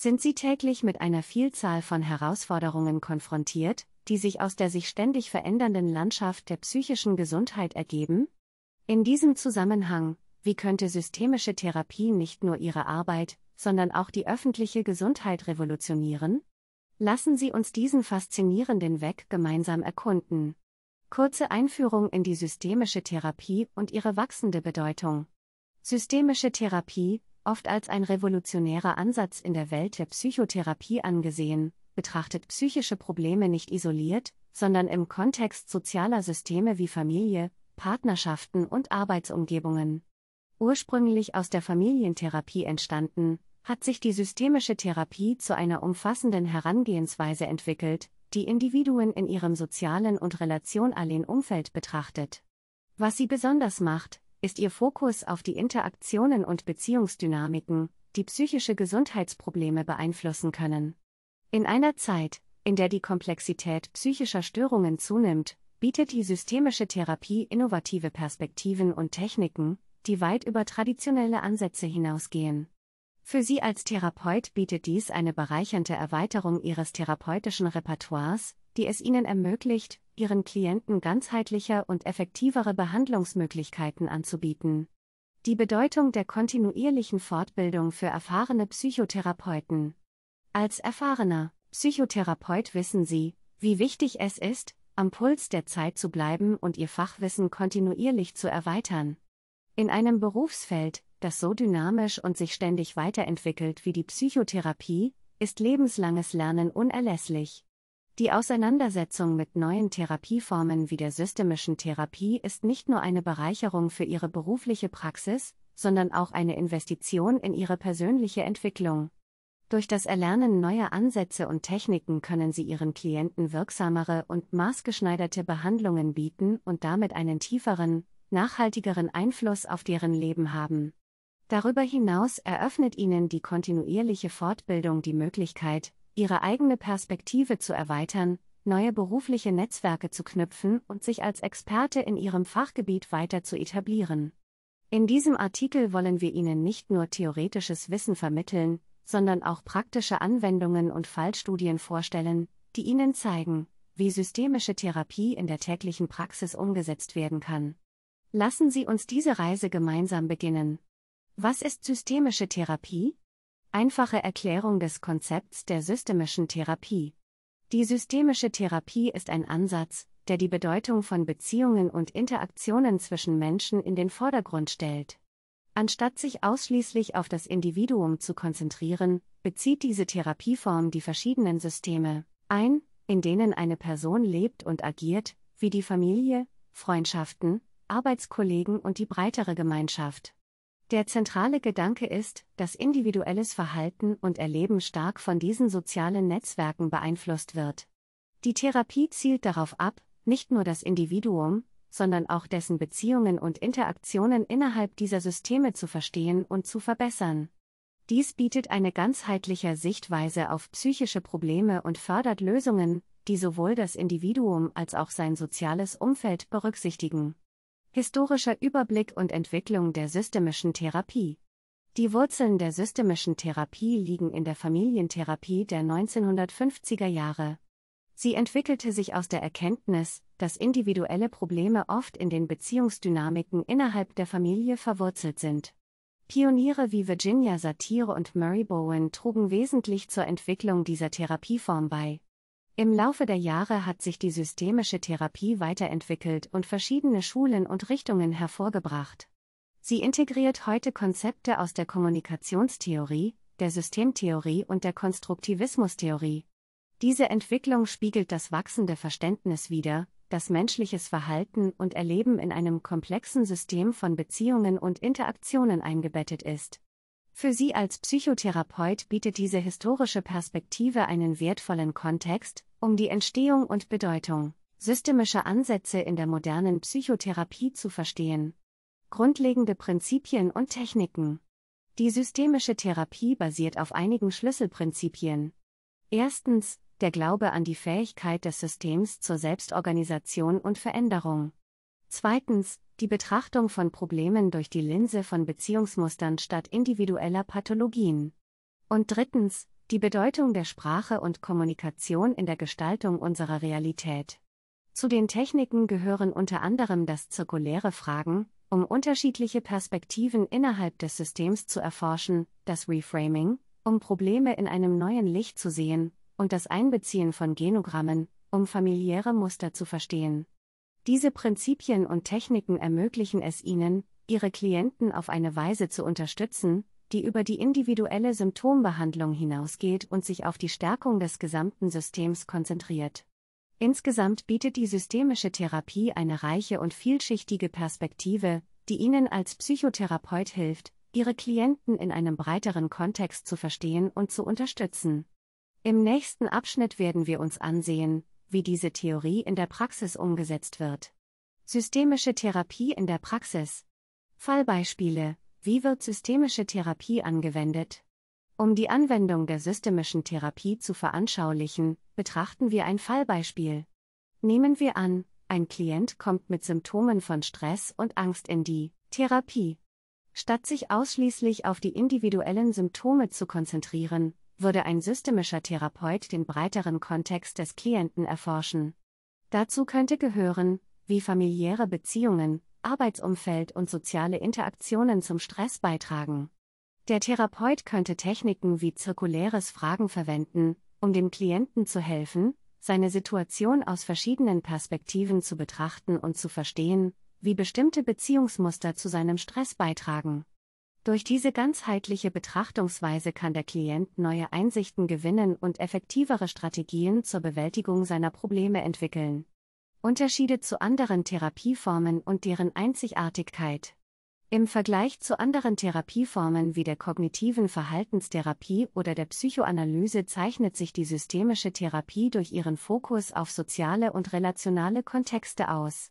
sind sie täglich mit einer Vielzahl von Herausforderungen konfrontiert, die sich aus der sich ständig verändernden Landschaft der psychischen Gesundheit ergeben? In diesem Zusammenhang, wie könnte systemische Therapie nicht nur ihre Arbeit, sondern auch die öffentliche Gesundheit revolutionieren? Lassen Sie uns diesen faszinierenden Weg gemeinsam erkunden. Kurze Einführung in die systemische Therapie und ihre wachsende Bedeutung. Systemische Therapie, oft als ein revolutionärer Ansatz in der Welt der Psychotherapie angesehen, betrachtet psychische Probleme nicht isoliert, sondern im Kontext sozialer Systeme wie Familie, Partnerschaften und Arbeitsumgebungen. Ursprünglich aus der Familientherapie entstanden, hat sich die systemische Therapie zu einer umfassenden Herangehensweise entwickelt, die Individuen in ihrem sozialen und relationalen Umfeld betrachtet. Was sie besonders macht, ist ihr Fokus auf die Interaktionen und Beziehungsdynamiken, die psychische Gesundheitsprobleme beeinflussen können. In einer Zeit, in der die Komplexität psychischer Störungen zunimmt, bietet die systemische Therapie innovative Perspektiven und Techniken, die weit über traditionelle Ansätze hinausgehen. Für Sie als Therapeut bietet dies eine bereichernde Erweiterung Ihres therapeutischen Repertoires, die es Ihnen ermöglicht, ihren Klienten ganzheitlicher und effektivere Behandlungsmöglichkeiten anzubieten. Die Bedeutung der kontinuierlichen Fortbildung für erfahrene Psychotherapeuten. Als erfahrener Psychotherapeut wissen Sie, wie wichtig es ist, am Puls der Zeit zu bleiben und Ihr Fachwissen kontinuierlich zu erweitern. In einem Berufsfeld, das so dynamisch und sich ständig weiterentwickelt wie die Psychotherapie, ist lebenslanges Lernen unerlässlich. Die Auseinandersetzung mit neuen Therapieformen wie der systemischen Therapie ist nicht nur eine Bereicherung für ihre berufliche Praxis, sondern auch eine Investition in ihre persönliche Entwicklung. Durch das Erlernen neuer Ansätze und Techniken können sie ihren Klienten wirksamere und maßgeschneiderte Behandlungen bieten und damit einen tieferen, nachhaltigeren Einfluss auf deren Leben haben. Darüber hinaus eröffnet ihnen die kontinuierliche Fortbildung die Möglichkeit, ihre eigene Perspektive zu erweitern, neue berufliche Netzwerke zu knüpfen und sich als Experte in ihrem Fachgebiet weiter zu etablieren. In diesem Artikel wollen wir Ihnen nicht nur theoretisches Wissen vermitteln, sondern auch praktische Anwendungen und Fallstudien vorstellen, die Ihnen zeigen, wie systemische Therapie in der täglichen Praxis umgesetzt werden kann. Lassen Sie uns diese Reise gemeinsam beginnen. Was ist systemische Therapie? Einfache Erklärung des Konzepts der systemischen Therapie. Die systemische Therapie ist ein Ansatz, der die Bedeutung von Beziehungen und Interaktionen zwischen Menschen in den Vordergrund stellt. Anstatt sich ausschließlich auf das Individuum zu konzentrieren, bezieht diese Therapieform die verschiedenen Systeme ein, in denen eine Person lebt und agiert, wie die Familie, Freundschaften, Arbeitskollegen und die breitere Gemeinschaft. Der zentrale Gedanke ist, dass individuelles Verhalten und Erleben stark von diesen sozialen Netzwerken beeinflusst wird. Die Therapie zielt darauf ab, nicht nur das Individuum, sondern auch dessen Beziehungen und Interaktionen innerhalb dieser Systeme zu verstehen und zu verbessern. Dies bietet eine ganzheitliche Sichtweise auf psychische Probleme und fördert Lösungen, die sowohl das Individuum als auch sein soziales Umfeld berücksichtigen. Historischer Überblick und Entwicklung der systemischen Therapie. Die Wurzeln der systemischen Therapie liegen in der Familientherapie der 1950er Jahre. Sie entwickelte sich aus der Erkenntnis, dass individuelle Probleme oft in den Beziehungsdynamiken innerhalb der Familie verwurzelt sind. Pioniere wie Virginia Satire und Murray Bowen trugen wesentlich zur Entwicklung dieser Therapieform bei. Im Laufe der Jahre hat sich die systemische Therapie weiterentwickelt und verschiedene Schulen und Richtungen hervorgebracht. Sie integriert heute Konzepte aus der Kommunikationstheorie, der Systemtheorie und der Konstruktivismustheorie. Diese Entwicklung spiegelt das wachsende Verständnis wider, dass menschliches Verhalten und Erleben in einem komplexen System von Beziehungen und Interaktionen eingebettet ist. Für Sie als Psychotherapeut bietet diese historische Perspektive einen wertvollen Kontext, um die Entstehung und Bedeutung systemischer Ansätze in der modernen Psychotherapie zu verstehen. Grundlegende Prinzipien und Techniken. Die systemische Therapie basiert auf einigen Schlüsselprinzipien. Erstens, der Glaube an die Fähigkeit des Systems zur Selbstorganisation und Veränderung. Zweitens, die Betrachtung von Problemen durch die Linse von Beziehungsmustern statt individueller Pathologien. Und drittens, die Bedeutung der Sprache und Kommunikation in der Gestaltung unserer Realität. Zu den Techniken gehören unter anderem das zirkuläre Fragen, um unterschiedliche Perspektiven innerhalb des Systems zu erforschen, das Reframing, um Probleme in einem neuen Licht zu sehen, und das Einbeziehen von Genogrammen, um familiäre Muster zu verstehen. Diese Prinzipien und Techniken ermöglichen es ihnen, ihre Klienten auf eine Weise zu unterstützen, die über die individuelle Symptombehandlung hinausgeht und sich auf die Stärkung des gesamten Systems konzentriert. Insgesamt bietet die systemische Therapie eine reiche und vielschichtige Perspektive, die Ihnen als Psychotherapeut hilft, Ihre Klienten in einem breiteren Kontext zu verstehen und zu unterstützen. Im nächsten Abschnitt werden wir uns ansehen, wie diese Theorie in der Praxis umgesetzt wird. Systemische Therapie in der Praxis Fallbeispiele wie wird systemische Therapie angewendet? Um die Anwendung der systemischen Therapie zu veranschaulichen, betrachten wir ein Fallbeispiel. Nehmen wir an, ein Klient kommt mit Symptomen von Stress und Angst in die Therapie. Statt sich ausschließlich auf die individuellen Symptome zu konzentrieren, würde ein systemischer Therapeut den breiteren Kontext des Klienten erforschen. Dazu könnte gehören, wie familiäre Beziehungen, Arbeitsumfeld und soziale Interaktionen zum Stress beitragen. Der Therapeut könnte Techniken wie zirkuläres Fragen verwenden, um dem Klienten zu helfen, seine Situation aus verschiedenen Perspektiven zu betrachten und zu verstehen, wie bestimmte Beziehungsmuster zu seinem Stress beitragen. Durch diese ganzheitliche Betrachtungsweise kann der Klient neue Einsichten gewinnen und effektivere Strategien zur Bewältigung seiner Probleme entwickeln. Unterschiede zu anderen Therapieformen und deren Einzigartigkeit. Im Vergleich zu anderen Therapieformen wie der kognitiven Verhaltenstherapie oder der Psychoanalyse zeichnet sich die systemische Therapie durch ihren Fokus auf soziale und relationale Kontexte aus.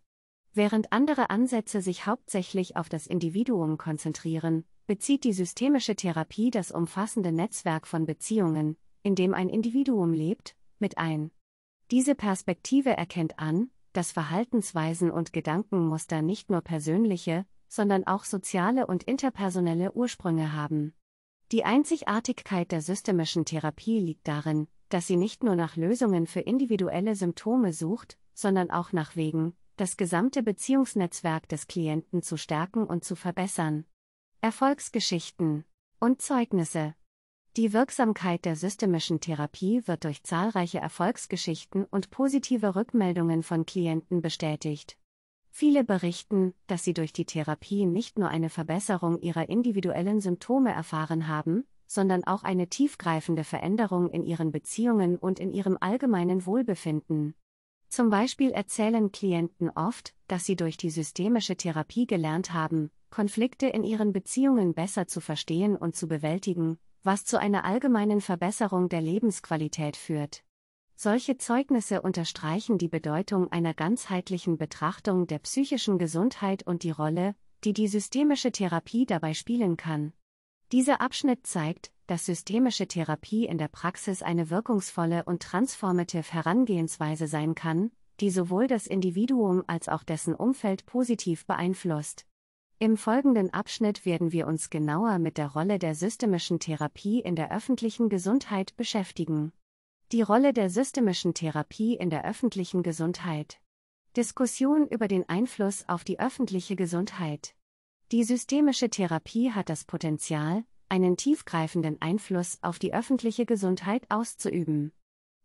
Während andere Ansätze sich hauptsächlich auf das Individuum konzentrieren, bezieht die systemische Therapie das umfassende Netzwerk von Beziehungen, in dem ein Individuum lebt, mit ein. Diese Perspektive erkennt an, dass Verhaltensweisen und Gedankenmuster nicht nur persönliche, sondern auch soziale und interpersonelle Ursprünge haben. Die Einzigartigkeit der systemischen Therapie liegt darin, dass sie nicht nur nach Lösungen für individuelle Symptome sucht, sondern auch nach Wegen, das gesamte Beziehungsnetzwerk des Klienten zu stärken und zu verbessern. Erfolgsgeschichten und Zeugnisse die Wirksamkeit der systemischen Therapie wird durch zahlreiche Erfolgsgeschichten und positive Rückmeldungen von Klienten bestätigt. Viele berichten, dass sie durch die Therapie nicht nur eine Verbesserung ihrer individuellen Symptome erfahren haben, sondern auch eine tiefgreifende Veränderung in ihren Beziehungen und in ihrem allgemeinen Wohlbefinden. Zum Beispiel erzählen Klienten oft, dass sie durch die systemische Therapie gelernt haben, Konflikte in ihren Beziehungen besser zu verstehen und zu bewältigen, was zu einer allgemeinen Verbesserung der Lebensqualität führt. Solche Zeugnisse unterstreichen die Bedeutung einer ganzheitlichen Betrachtung der psychischen Gesundheit und die Rolle, die die systemische Therapie dabei spielen kann. Dieser Abschnitt zeigt, dass systemische Therapie in der Praxis eine wirkungsvolle und transformative Herangehensweise sein kann, die sowohl das Individuum als auch dessen Umfeld positiv beeinflusst. Im folgenden Abschnitt werden wir uns genauer mit der Rolle der systemischen Therapie in der öffentlichen Gesundheit beschäftigen. Die Rolle der systemischen Therapie in der öffentlichen Gesundheit. Diskussion über den Einfluss auf die öffentliche Gesundheit. Die systemische Therapie hat das Potenzial, einen tiefgreifenden Einfluss auf die öffentliche Gesundheit auszuüben.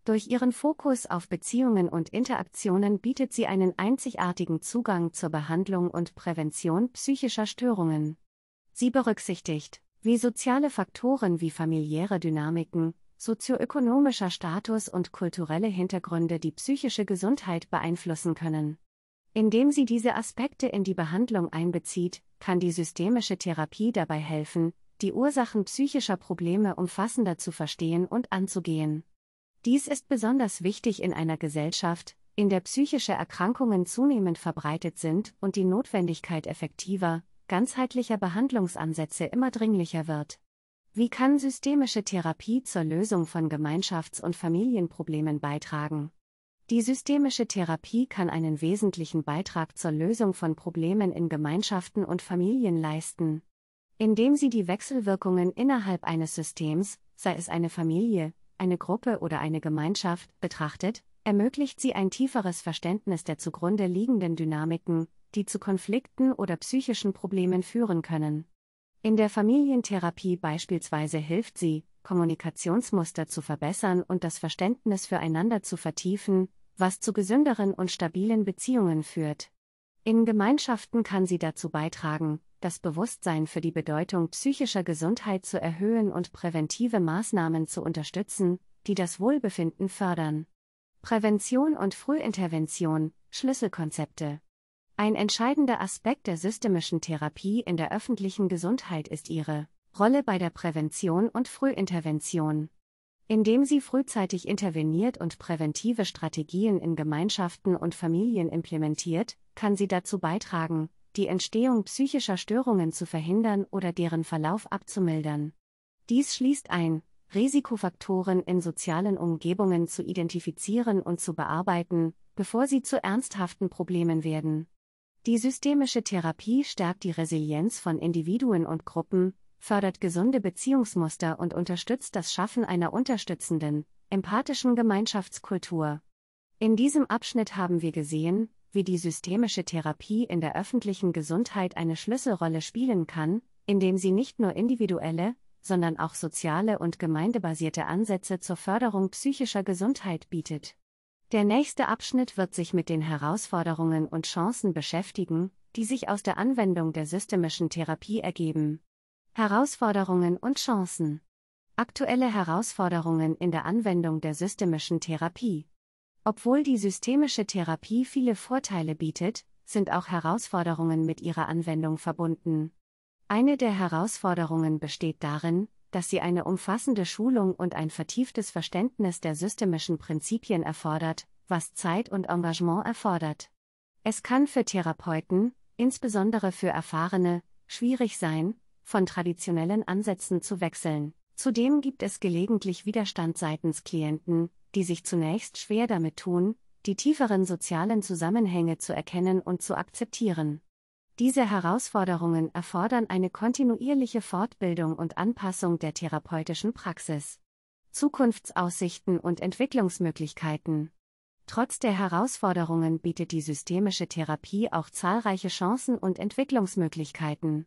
Durch ihren Fokus auf Beziehungen und Interaktionen bietet sie einen einzigartigen Zugang zur Behandlung und Prävention psychischer Störungen. Sie berücksichtigt, wie soziale Faktoren wie familiäre Dynamiken, sozioökonomischer Status und kulturelle Hintergründe die psychische Gesundheit beeinflussen können. Indem sie diese Aspekte in die Behandlung einbezieht, kann die systemische Therapie dabei helfen, die Ursachen psychischer Probleme umfassender zu verstehen und anzugehen. Dies ist besonders wichtig in einer Gesellschaft, in der psychische Erkrankungen zunehmend verbreitet sind und die Notwendigkeit effektiver, ganzheitlicher Behandlungsansätze immer dringlicher wird. Wie kann systemische Therapie zur Lösung von Gemeinschafts- und Familienproblemen beitragen? Die systemische Therapie kann einen wesentlichen Beitrag zur Lösung von Problemen in Gemeinschaften und Familien leisten, indem sie die Wechselwirkungen innerhalb eines Systems, sei es eine Familie, eine Gruppe oder eine Gemeinschaft betrachtet, ermöglicht sie ein tieferes Verständnis der zugrunde liegenden Dynamiken, die zu Konflikten oder psychischen Problemen führen können. In der Familientherapie beispielsweise hilft sie, Kommunikationsmuster zu verbessern und das Verständnis füreinander zu vertiefen, was zu gesünderen und stabilen Beziehungen führt. In Gemeinschaften kann sie dazu beitragen, das Bewusstsein für die Bedeutung psychischer Gesundheit zu erhöhen und präventive Maßnahmen zu unterstützen, die das Wohlbefinden fördern. Prävention und Frühintervention Schlüsselkonzepte ein entscheidender Aspekt der systemischen Therapie in der öffentlichen Gesundheit ist ihre Rolle bei der Prävention und Frühintervention. Indem sie frühzeitig interveniert und präventive Strategien in Gemeinschaften und Familien implementiert, kann sie dazu beitragen, die Entstehung psychischer Störungen zu verhindern oder deren Verlauf abzumildern. Dies schließt ein, Risikofaktoren in sozialen Umgebungen zu identifizieren und zu bearbeiten, bevor sie zu ernsthaften Problemen werden. Die systemische Therapie stärkt die Resilienz von Individuen und Gruppen, fördert gesunde Beziehungsmuster und unterstützt das Schaffen einer unterstützenden, empathischen Gemeinschaftskultur. In diesem Abschnitt haben wir gesehen, wie die systemische Therapie in der öffentlichen Gesundheit eine Schlüsselrolle spielen kann, indem sie nicht nur individuelle, sondern auch soziale und gemeindebasierte Ansätze zur Förderung psychischer Gesundheit bietet. Der nächste Abschnitt wird sich mit den Herausforderungen und Chancen beschäftigen, die sich aus der Anwendung der systemischen Therapie ergeben. Herausforderungen und Chancen. Aktuelle Herausforderungen in der Anwendung der systemischen Therapie. Obwohl die systemische Therapie viele Vorteile bietet, sind auch Herausforderungen mit ihrer Anwendung verbunden. Eine der Herausforderungen besteht darin, dass sie eine umfassende Schulung und ein vertieftes Verständnis der systemischen Prinzipien erfordert, was Zeit und Engagement erfordert. Es kann für Therapeuten, insbesondere für Erfahrene, schwierig sein, von traditionellen Ansätzen zu wechseln. Zudem gibt es gelegentlich Widerstand seitens Klienten, die sich zunächst schwer damit tun, die tieferen sozialen Zusammenhänge zu erkennen und zu akzeptieren. Diese Herausforderungen erfordern eine kontinuierliche Fortbildung und Anpassung der therapeutischen Praxis. Zukunftsaussichten und Entwicklungsmöglichkeiten. Trotz der Herausforderungen bietet die systemische Therapie auch zahlreiche Chancen und Entwicklungsmöglichkeiten.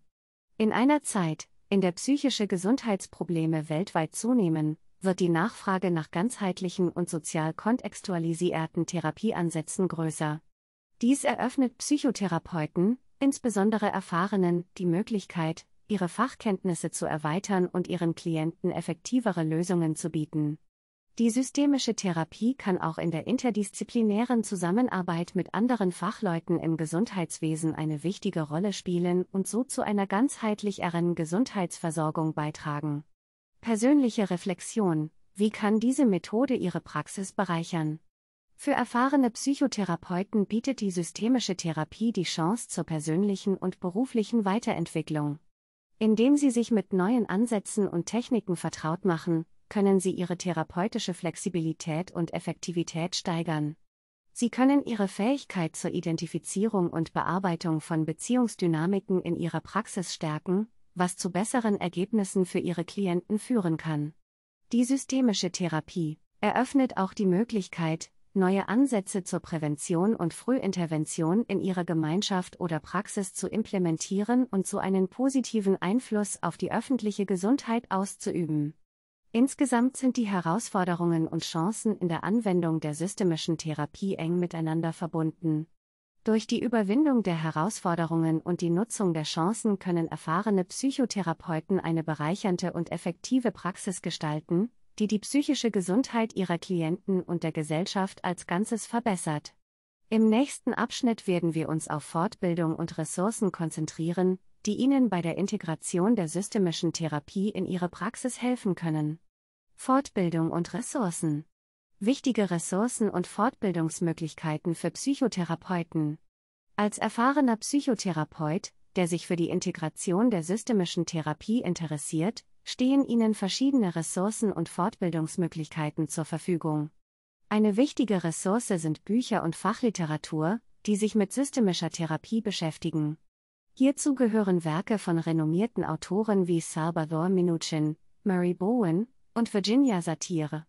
In einer Zeit, in der psychische Gesundheitsprobleme weltweit zunehmen, wird die Nachfrage nach ganzheitlichen und sozial kontextualisierten Therapieansätzen größer. Dies eröffnet Psychotherapeuten, insbesondere Erfahrenen, die Möglichkeit, ihre Fachkenntnisse zu erweitern und ihren Klienten effektivere Lösungen zu bieten. Die systemische Therapie kann auch in der interdisziplinären Zusammenarbeit mit anderen Fachleuten im Gesundheitswesen eine wichtige Rolle spielen und so zu einer ganzheitlicheren Gesundheitsversorgung beitragen. Persönliche Reflexion. Wie kann diese Methode Ihre Praxis bereichern? Für erfahrene Psychotherapeuten bietet die systemische Therapie die Chance zur persönlichen und beruflichen Weiterentwicklung. Indem Sie sich mit neuen Ansätzen und Techniken vertraut machen, können Sie Ihre therapeutische Flexibilität und Effektivität steigern. Sie können Ihre Fähigkeit zur Identifizierung und Bearbeitung von Beziehungsdynamiken in Ihrer Praxis stärken, was zu besseren Ergebnissen für ihre Klienten führen kann. Die systemische Therapie eröffnet auch die Möglichkeit, neue Ansätze zur Prävention und Frühintervention in ihrer Gemeinschaft oder Praxis zu implementieren und so einen positiven Einfluss auf die öffentliche Gesundheit auszuüben. Insgesamt sind die Herausforderungen und Chancen in der Anwendung der systemischen Therapie eng miteinander verbunden, durch die Überwindung der Herausforderungen und die Nutzung der Chancen können erfahrene Psychotherapeuten eine bereichernde und effektive Praxis gestalten, die die psychische Gesundheit ihrer Klienten und der Gesellschaft als Ganzes verbessert. Im nächsten Abschnitt werden wir uns auf Fortbildung und Ressourcen konzentrieren, die Ihnen bei der Integration der systemischen Therapie in Ihre Praxis helfen können. Fortbildung und Ressourcen wichtige Ressourcen und Fortbildungsmöglichkeiten für Psychotherapeuten. Als erfahrener Psychotherapeut, der sich für die Integration der systemischen Therapie interessiert, stehen Ihnen verschiedene Ressourcen und Fortbildungsmöglichkeiten zur Verfügung. Eine wichtige Ressource sind Bücher und Fachliteratur, die sich mit systemischer Therapie beschäftigen. Hierzu gehören Werke von renommierten Autoren wie Salvador Minuchin, Murray Bowen und Virginia Satire.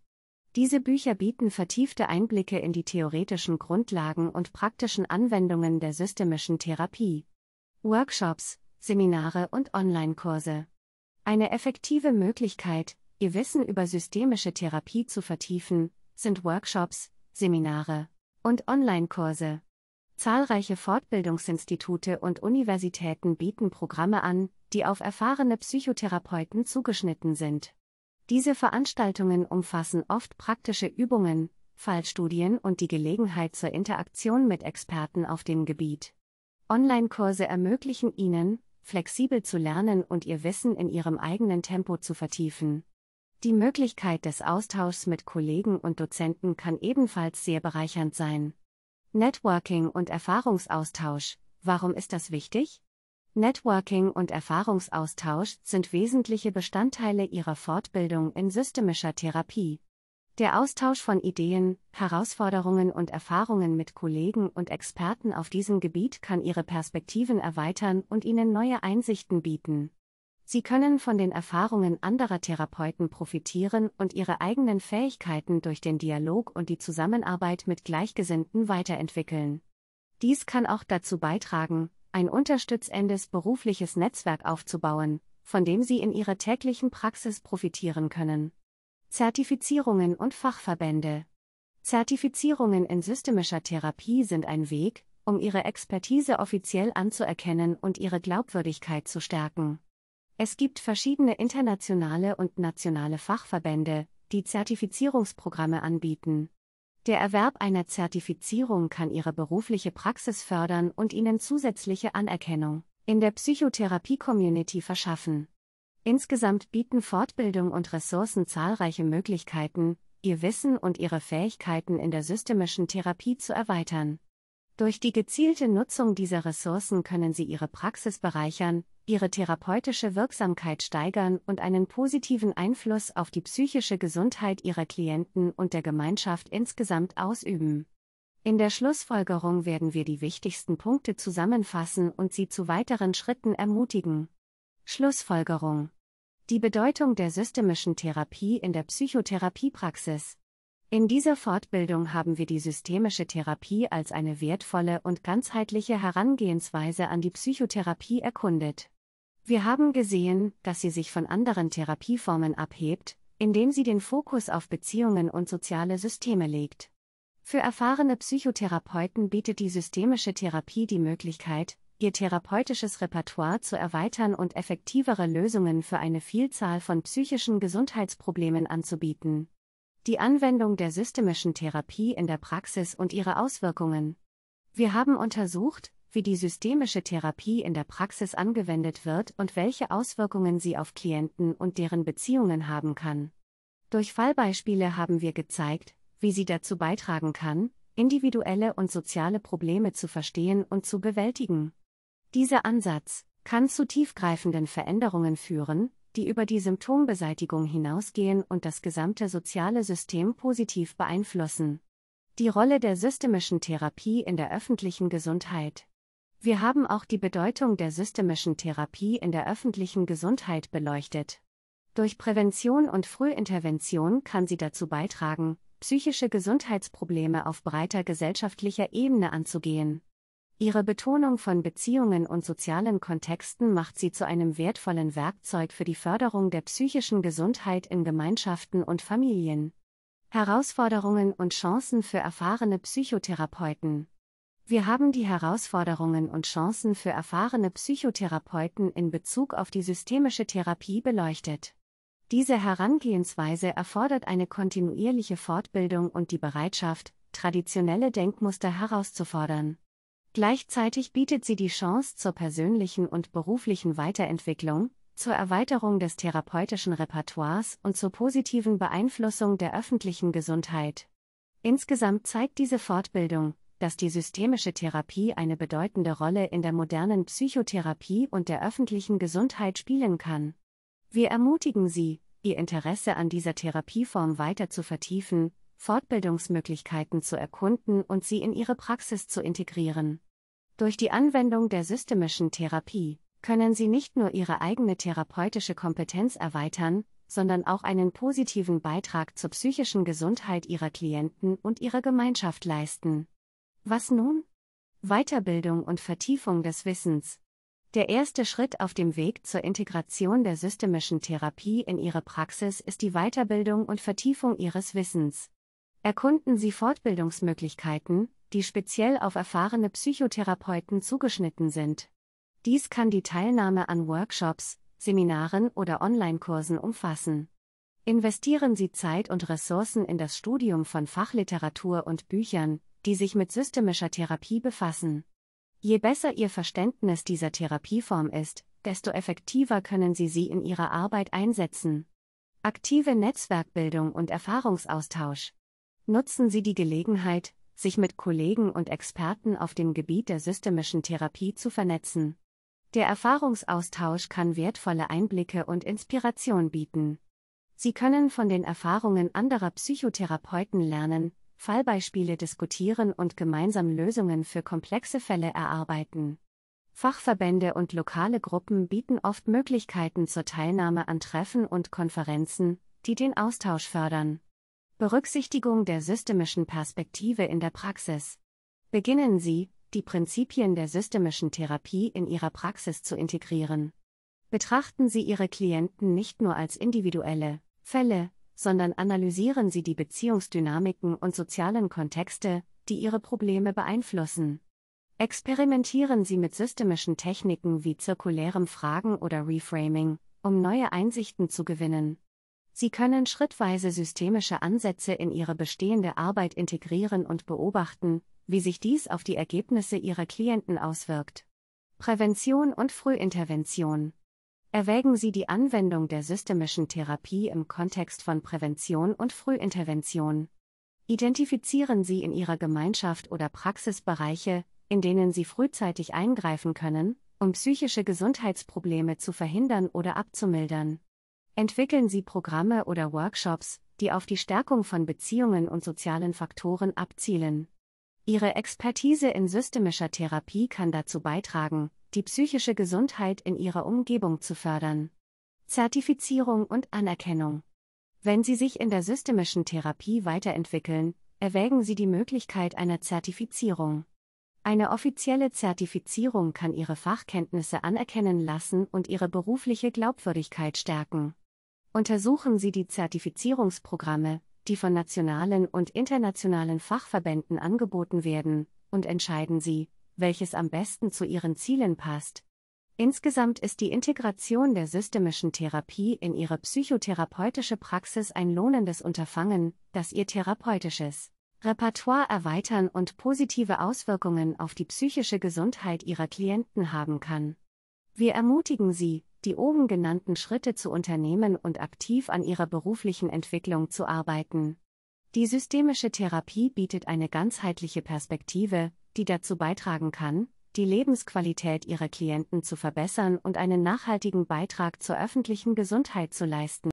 Diese Bücher bieten vertiefte Einblicke in die theoretischen Grundlagen und praktischen Anwendungen der systemischen Therapie. Workshops, Seminare und Online-Kurse. Eine effektive Möglichkeit, ihr Wissen über systemische Therapie zu vertiefen, sind Workshops, Seminare und Online-Kurse. Zahlreiche Fortbildungsinstitute und Universitäten bieten Programme an, die auf erfahrene Psychotherapeuten zugeschnitten sind. Diese Veranstaltungen umfassen oft praktische Übungen, Fallstudien und die Gelegenheit zur Interaktion mit Experten auf dem Gebiet. Online-Kurse ermöglichen Ihnen, flexibel zu lernen und Ihr Wissen in Ihrem eigenen Tempo zu vertiefen. Die Möglichkeit des Austauschs mit Kollegen und Dozenten kann ebenfalls sehr bereichernd sein. Networking und Erfahrungsaustausch, warum ist das wichtig? Networking und Erfahrungsaustausch sind wesentliche Bestandteile ihrer Fortbildung in systemischer Therapie. Der Austausch von Ideen, Herausforderungen und Erfahrungen mit Kollegen und Experten auf diesem Gebiet kann ihre Perspektiven erweitern und ihnen neue Einsichten bieten. Sie können von den Erfahrungen anderer Therapeuten profitieren und ihre eigenen Fähigkeiten durch den Dialog und die Zusammenarbeit mit Gleichgesinnten weiterentwickeln. Dies kann auch dazu beitragen, ein unterstützendes berufliches Netzwerk aufzubauen, von dem sie in ihrer täglichen Praxis profitieren können. Zertifizierungen und Fachverbände Zertifizierungen in systemischer Therapie sind ein Weg, um ihre Expertise offiziell anzuerkennen und ihre Glaubwürdigkeit zu stärken. Es gibt verschiedene internationale und nationale Fachverbände, die Zertifizierungsprogramme anbieten. Der Erwerb einer Zertifizierung kann Ihre berufliche Praxis fördern und Ihnen zusätzliche Anerkennung in der Psychotherapie-Community verschaffen. Insgesamt bieten Fortbildung und Ressourcen zahlreiche Möglichkeiten, Ihr Wissen und Ihre Fähigkeiten in der systemischen Therapie zu erweitern. Durch die gezielte Nutzung dieser Ressourcen können Sie Ihre Praxis bereichern, ihre therapeutische Wirksamkeit steigern und einen positiven Einfluss auf die psychische Gesundheit ihrer Klienten und der Gemeinschaft insgesamt ausüben. In der Schlussfolgerung werden wir die wichtigsten Punkte zusammenfassen und Sie zu weiteren Schritten ermutigen. Schlussfolgerung. Die Bedeutung der systemischen Therapie in der Psychotherapiepraxis. In dieser Fortbildung haben wir die systemische Therapie als eine wertvolle und ganzheitliche Herangehensweise an die Psychotherapie erkundet. Wir haben gesehen, dass sie sich von anderen Therapieformen abhebt, indem sie den Fokus auf Beziehungen und soziale Systeme legt. Für erfahrene Psychotherapeuten bietet die systemische Therapie die Möglichkeit, ihr therapeutisches Repertoire zu erweitern und effektivere Lösungen für eine Vielzahl von psychischen Gesundheitsproblemen anzubieten. Die Anwendung der systemischen Therapie in der Praxis und ihre Auswirkungen. Wir haben untersucht, wie die systemische Therapie in der Praxis angewendet wird und welche Auswirkungen sie auf Klienten und deren Beziehungen haben kann. Durch Fallbeispiele haben wir gezeigt, wie sie dazu beitragen kann, individuelle und soziale Probleme zu verstehen und zu bewältigen. Dieser Ansatz kann zu tiefgreifenden Veränderungen führen, die über die Symptombeseitigung hinausgehen und das gesamte soziale System positiv beeinflussen. Die Rolle der systemischen Therapie in der öffentlichen Gesundheit wir haben auch die Bedeutung der systemischen Therapie in der öffentlichen Gesundheit beleuchtet. Durch Prävention und Frühintervention kann sie dazu beitragen, psychische Gesundheitsprobleme auf breiter gesellschaftlicher Ebene anzugehen. Ihre Betonung von Beziehungen und sozialen Kontexten macht sie zu einem wertvollen Werkzeug für die Förderung der psychischen Gesundheit in Gemeinschaften und Familien. Herausforderungen und Chancen für erfahrene Psychotherapeuten wir haben die Herausforderungen und Chancen für erfahrene Psychotherapeuten in Bezug auf die systemische Therapie beleuchtet. Diese Herangehensweise erfordert eine kontinuierliche Fortbildung und die Bereitschaft, traditionelle Denkmuster herauszufordern. Gleichzeitig bietet sie die Chance zur persönlichen und beruflichen Weiterentwicklung, zur Erweiterung des therapeutischen Repertoires und zur positiven Beeinflussung der öffentlichen Gesundheit. Insgesamt zeigt diese Fortbildung, dass die systemische Therapie eine bedeutende Rolle in der modernen Psychotherapie und der öffentlichen Gesundheit spielen kann. Wir ermutigen Sie, Ihr Interesse an dieser Therapieform weiter zu vertiefen, Fortbildungsmöglichkeiten zu erkunden und sie in Ihre Praxis zu integrieren. Durch die Anwendung der systemischen Therapie können Sie nicht nur Ihre eigene therapeutische Kompetenz erweitern, sondern auch einen positiven Beitrag zur psychischen Gesundheit Ihrer Klienten und ihrer Gemeinschaft leisten. Was nun? Weiterbildung und Vertiefung des Wissens. Der erste Schritt auf dem Weg zur Integration der systemischen Therapie in Ihre Praxis ist die Weiterbildung und Vertiefung Ihres Wissens. Erkunden Sie Fortbildungsmöglichkeiten, die speziell auf erfahrene Psychotherapeuten zugeschnitten sind. Dies kann die Teilnahme an Workshops, Seminaren oder Online-Kursen umfassen. Investieren Sie Zeit und Ressourcen in das Studium von Fachliteratur und Büchern, die sich mit systemischer Therapie befassen. Je besser ihr Verständnis dieser Therapieform ist, desto effektiver können sie sie in ihrer Arbeit einsetzen. Aktive Netzwerkbildung und Erfahrungsaustausch. Nutzen Sie die Gelegenheit, sich mit Kollegen und Experten auf dem Gebiet der systemischen Therapie zu vernetzen. Der Erfahrungsaustausch kann wertvolle Einblicke und Inspiration bieten. Sie können von den Erfahrungen anderer Psychotherapeuten lernen, Fallbeispiele diskutieren und gemeinsam Lösungen für komplexe Fälle erarbeiten. Fachverbände und lokale Gruppen bieten oft Möglichkeiten zur Teilnahme an Treffen und Konferenzen, die den Austausch fördern. Berücksichtigung der systemischen Perspektive in der Praxis. Beginnen Sie, die Prinzipien der systemischen Therapie in Ihrer Praxis zu integrieren. Betrachten Sie Ihre Klienten nicht nur als individuelle Fälle, sondern analysieren sie die Beziehungsdynamiken und sozialen Kontexte, die ihre Probleme beeinflussen. Experimentieren Sie mit systemischen Techniken wie zirkulärem Fragen oder Reframing, um neue Einsichten zu gewinnen. Sie können schrittweise systemische Ansätze in Ihre bestehende Arbeit integrieren und beobachten, wie sich dies auf die Ergebnisse Ihrer Klienten auswirkt. Prävention und Frühintervention Erwägen Sie die Anwendung der systemischen Therapie im Kontext von Prävention und Frühintervention. Identifizieren Sie in Ihrer Gemeinschaft oder Praxis Bereiche, in denen Sie frühzeitig eingreifen können, um psychische Gesundheitsprobleme zu verhindern oder abzumildern. Entwickeln Sie Programme oder Workshops, die auf die Stärkung von Beziehungen und sozialen Faktoren abzielen. Ihre Expertise in systemischer Therapie kann dazu beitragen, die psychische Gesundheit in ihrer Umgebung zu fördern. Zertifizierung und Anerkennung. Wenn Sie sich in der systemischen Therapie weiterentwickeln, erwägen Sie die Möglichkeit einer Zertifizierung. Eine offizielle Zertifizierung kann Ihre Fachkenntnisse anerkennen lassen und Ihre berufliche Glaubwürdigkeit stärken. Untersuchen Sie die Zertifizierungsprogramme, die von nationalen und internationalen Fachverbänden angeboten werden, und entscheiden Sie, welches am besten zu ihren Zielen passt. Insgesamt ist die Integration der systemischen Therapie in ihre psychotherapeutische Praxis ein lohnendes Unterfangen, das ihr therapeutisches Repertoire erweitern und positive Auswirkungen auf die psychische Gesundheit ihrer Klienten haben kann. Wir ermutigen Sie, die oben genannten Schritte zu unternehmen und aktiv an ihrer beruflichen Entwicklung zu arbeiten. Die systemische Therapie bietet eine ganzheitliche Perspektive, die dazu beitragen kann, die Lebensqualität ihrer Klienten zu verbessern und einen nachhaltigen Beitrag zur öffentlichen Gesundheit zu leisten.